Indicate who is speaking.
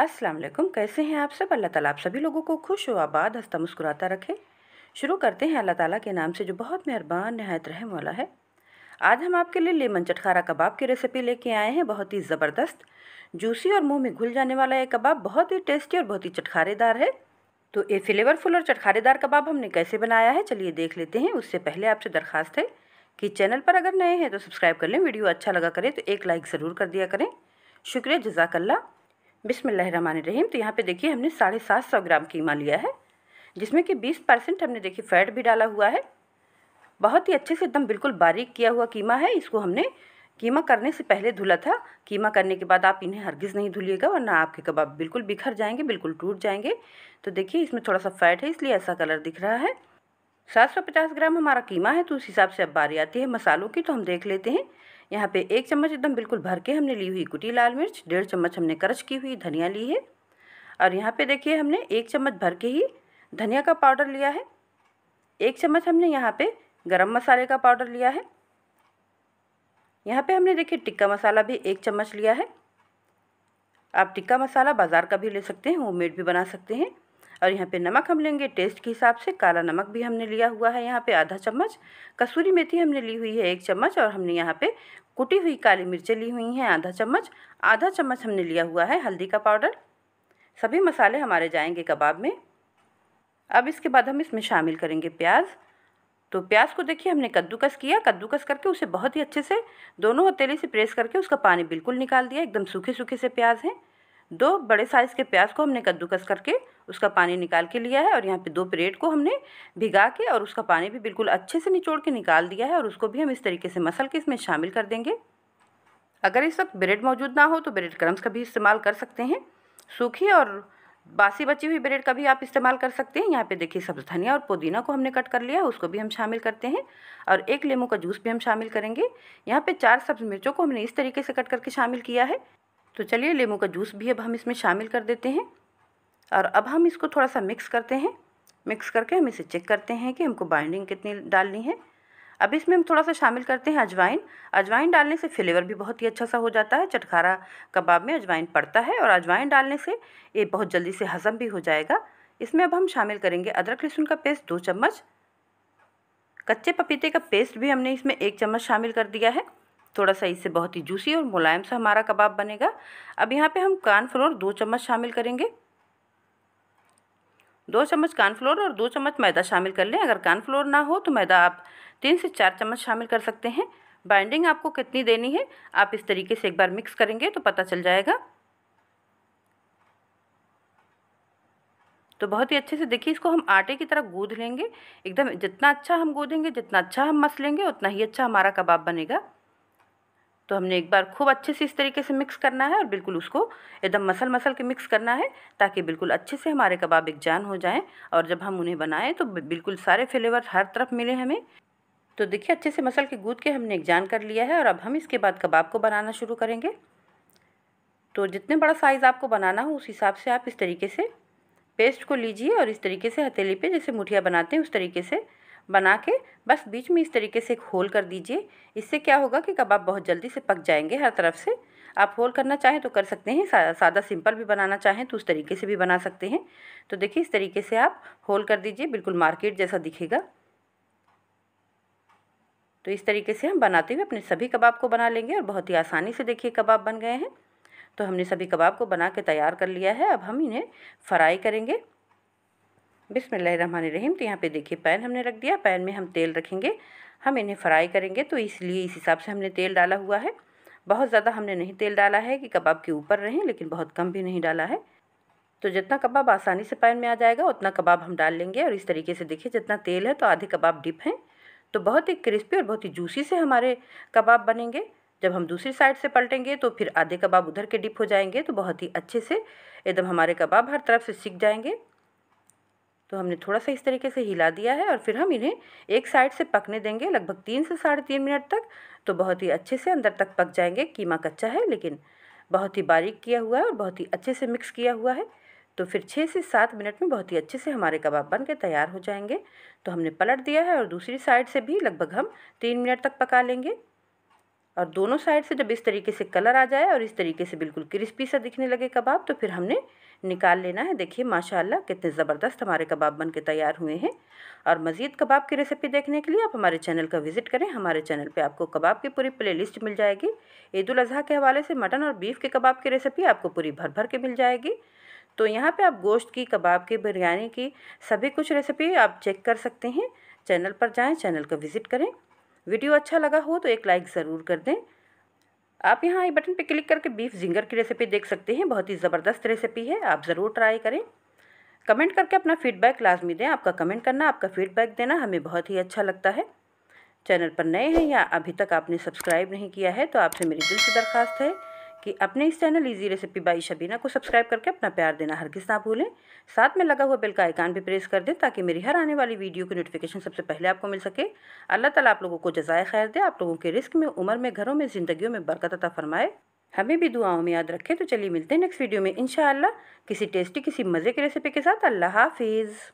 Speaker 1: अस्सलाम वालेकुम कैसे हैं आप सब अल्लाह ताला आप सभी लोगों को खुश व आबाद हंसता मुस्कुराता रखे शुरू करते हैं अल्लाह ताला के नाम से जो बहुत मेहरबान नहायत रहम वाला है आज हम आपके लिए लेमन चटखारा कबाब की रेसिपी लेके आए हैं बहुत ही ज़बरदस्त जूसी और मुंह में घुल जाने वाला ये कबाब बहुत ही टेस्टी और बहुत ही चटखारेदार है तो ये फ्लेवरफुल और चटखारेदार कबाब हमने कैसे बनाया है चलिए देख लेते हैं उससे पहले आपसे दरख्वास्त है कि चैनल पर अगर नए हैं तो सब्सक्राइब कर लें वीडियो अच्छा लगा करें तो एक लाइक ज़रूर कर दिया करें शुक्रिया जजाकल्ला रहीम तो यहाँ पे देखिए हमने साढ़े सात सौ ग्राम कीमा लिया है जिसमें कि बीस परसेंट हमने देखिए फ़ैट भी डाला हुआ है बहुत ही अच्छे से एकदम बिल्कुल बारीक किया हुआ कीमा है इसको हमने कीमा करने से पहले धुला था कीमा करने के बाद आप इन्हें हरगिज़ नहीं धुलिएगा वरना आपके कबाब बिल्कुल बिखर जाएंगे बिल्कुल टूट जाएंगे तो देखिए इसमें थोड़ा सा फ़ैट है इसलिए ऐसा कलर दिख रहा है पचास ग्राम हमारा कीमा है तो उस हिसाब से अब बारी आती है मसालों की तो हम देख लेते हैं यहाँ पे एक चम्मच एकदम बिल्कुल भर के हमने ली हुई कुटी लाल मिर्च डेढ़ चम्मच हमने करच की हुई धनिया ली है और यहाँ पे देखिए हमने एक चम्मच भर के ही धनिया का पाउडर लिया है एक चम्मच हमने यहाँ पे गरम मसाले का पाउडर लिया है यहाँ पे हमने देखिए टिक्का मसाला भी एक चम्मच लिया है आप टिक्का मसाला बाज़ार का भी ले सकते हैं होम भी बना सकते हैं और यहाँ पे नमक हम लेंगे टेस्ट के हिसाब से काला नमक भी हमने लिया हुआ है यहाँ पे आधा चम्मच कसूरी मेथी हमने ली हुई है एक चम्मच और हमने यहाँ पे कुटी हुई काली मिर्चें ली हुई हैं आधा चम्मच आधा चम्मच हमने लिया हुआ है हल्दी का पाउडर सभी मसाले हमारे जाएंगे कबाब में अब इसके बाद हम इसमें शामिल करेंगे प्याज तो प्याज को देखिए हमने कद्दूकस किया कद्दूकस करके उसे बहुत ही अच्छे से दोनों हथेली से प्रेस करके उसका पानी बिल्कुल निकाल दिया एकदम सूखे सूखे से प्याज हैं दो बड़े साइज़ के प्याज को हमने कद्दूकस करके उसका पानी निकाल के लिया है और यहाँ पे दो प्लेट को हमने भिगा के और उसका पानी भी बिल्कुल अच्छे से निचोड़ के निकाल दिया है और उसको भी हम इस तरीके से मसल के इसमें शामिल कर देंगे अगर इस वक्त ब्रेड मौजूद ना हो तो ब्रेड क्रम्स का भी इस्तेमाल कर सकते हैं सूखी और बासी बची हुई ब्रेड का भी आप इस्तेमाल कर सकते हैं यहाँ पे देखिए सब्ज़ धनिया और पुदीना को हमने कट कर लिया है उसको भी हम शामिल करते हैं और एक लेमू का जूस भी हम शामिल करेंगे यहाँ पे चार सब्ज़ मिर्चों को हमने इस तरीके से कट करके शामिल किया है तो चलिए लेमू का जूस भी अब हम इसमें शामिल कर देते हैं और अब हम इसको थोड़ा सा मिक्स करते हैं मिक्स करके हम इसे चेक करते हैं कि हमको बाइंडिंग कितनी डालनी है अब इसमें हम थोड़ा सा शामिल करते हैं अजवाइन अजवाइन डालने से फ्लेवर भी बहुत ही अच्छा सा हो जाता है चटखारा कबाब में अजवाइन पड़ता है और अजवाइन डालने से ये बहुत जल्दी से हज़म भी हो जाएगा इसमें अब हम शामिल करेंगे अदरक लहसुन का पेस्ट दो चम्मच कच्चे पपीते का पेस्ट भी हमने इसमें एक चम्मच शामिल कर दिया है थोड़ा सा इससे बहुत ही जूसी और मुलायम सा हमारा कबाब बनेगा अब यहाँ पे हम कान फ्लोर दो चम्मच शामिल करेंगे दो चम्मच कॉर्नफ्लोर और दो चम्मच मैदा शामिल कर लें अगर कॉर्नफ्लोर ना हो तो मैदा आप तीन से चार चम्मच शामिल कर सकते हैं बाइंडिंग आपको कितनी देनी है आप इस तरीके से एक बार मिक्स करेंगे तो पता चल जाएगा तो बहुत ही अच्छे से देखिए इसको हम आटे की तरह गूँध लेंगे एकदम जितना अच्छा हम गूँधेंगे जितना अच्छा हम मस लेंगे उतना ही अच्छा हमारा कबाब बनेगा तो हमने एक बार खूब अच्छे से इस तरीके से मिक्स करना है और बिल्कुल उसको एकदम मसल मसल के मिक्स करना है ताकि बिल्कुल अच्छे से हमारे कबाब एक जान हो जाएं और जब हम उन्हें बनाएं तो बिल्कुल सारे फ्लेवर हर तरफ मिले हमें तो देखिए अच्छे से मसल के गूद के हमने एक जान कर लिया है और अब हम इसके बाद कबाब को बनाना शुरू करेंगे तो जितने बड़ा साइज़ आपको बनाना हो उस हिसाब से आप इस तरीके से पेस्ट को लीजिए और इस तरीके से हथेली पे जैसे मुठिया बनाते हैं उस तरीके से बना के बस बीच में इस तरीके से एक होल कर दीजिए इससे क्या होगा कि कबाब बहुत जल्दी से पक जाएंगे हर तरफ से आप होल करना चाहें तो कर सकते हैं सा, सादा सिंपल भी बनाना चाहें तो उस तरीके से भी बना सकते हैं तो देखिए इस तरीके से आप होल कर दीजिए बिल्कुल मार्केट जैसा दिखेगा तो इस तरीके से हम बनाते हुए अपने सभी कबाब को बना लेंगे और बहुत ही आसानी से देखिए कबाब बन गए हैं तो हमने सभी कबाब को बना के तैयार कर लिया है अब हम इन्हें फ्राई करेंगे बिसमीम तो यहाँ पे देखिए पैन हमने रख दिया पैन में हम तेल रखेंगे हम इन्हें फ्राई करेंगे तो इसलिए इस हिसाब से हमने तेल डाला हुआ है बहुत ज़्यादा हमने नहीं तेल डाला है कि कबाब के ऊपर रहें लेकिन बहुत कम भी नहीं डाला है तो जितना कबाब आसानी से पैन में आ जाएगा उतना कबाब हम डाल लेंगे और इस तरीके से देखिए जितना तेल है तो आधे कबाब डिप हैं तो बहुत ही क्रिस्पी और बहुत ही जूसी से हमारे कबाब बनेंगे जब हम दूसरी साइड से पलटेंगे तो फिर आधे कबाब उधर के डिप हो जाएंगे तो बहुत ही अच्छे से एकदम हमारे कबाब हर तरफ से सीख जाएंगे तो हमने थोड़ा सा इस तरीके से हिला दिया है और फिर हम इन्हें एक साइड से पकने देंगे लगभग तीन से साढ़े तीन मिनट तक तो बहुत ही अच्छे से अंदर तक पक जाएंगे कीमा कच्चा है लेकिन बहुत ही बारीक किया हुआ है और बहुत ही अच्छे से मिक्स किया हुआ है तो फिर छः से सात मिनट में बहुत ही अच्छे से हमारे कबाब बन के तैयार हो जाएंगे तो हमने पलट दिया है और दूसरी साइड से भी लगभग हम तीन मिनट तक पका लेंगे और दोनों साइड से जब इस तरीके से कलर आ जाए और इस तरीके से बिल्कुल क्रिस्पी सा दिखने लगे कबाब तो फिर हमने निकाल लेना है देखिए माशाल्लाह कितने ज़बरदस्त हमारे कबाब बन के तैयार हुए हैं और मज़ीद कबाब की रेसिपी देखने के लिए आप हमारे चैनल का विज़िट करें हमारे चैनल पे आपको कबाब की पूरी प्लेलिस्ट मिल जाएगी ईद उल अजहा के हवाले से मटन और बीफ के कबाब की रेसिपी आपको पूरी भर भर के मिल जाएगी तो यहाँ पर आप गोश्त की कबाब की बिरयानी की सभी कुछ रेसिपी आप चेक कर सकते हैं चैनल पर जाएँ चैनल का विज़िट करें वीडियो अच्छा लगा हो तो एक लाइक ज़रूर कर दें आप यहाँ आई बटन पे क्लिक करके बीफ जिंगर की रेसिपी देख सकते हैं बहुत ही ज़बरदस्त रेसिपी है आप ज़रूर ट्राई करें कमेंट करके अपना फीडबैक लाजमी दें आपका कमेंट करना आपका फीडबैक देना हमें बहुत ही अच्छा लगता है चैनल पर नए हैं या अभी तक आपने सब्सक्राइब नहीं किया है तो आपसे मेरी दिल से दरख्वास्त है कि अपने इस channel easy recipe by Shabina को सब्सक्राइब करके अपना प्यार देना किस ना भूलें साथ में लगा हुआ बेल का आइकान भी प्रेस कर दें ताकि मेरी हर आने वाली वीडियो की नोटिफिकेशन सबसे पहले आपको मिल सके अल्लाह ताला आप लोगों को जजाय खैर दे आप लोगों के रिस्क में उम्र में घरों में ज़िंदगी में बरकत अता फरमाए हमें भी दुआओं में याद रखें तो चलिए मिलते हैं नेक्स्ट वीडियो में इन किसी टेस्टी किसी मज़े की रेसिपी के साथ अल्लाह हाफिज़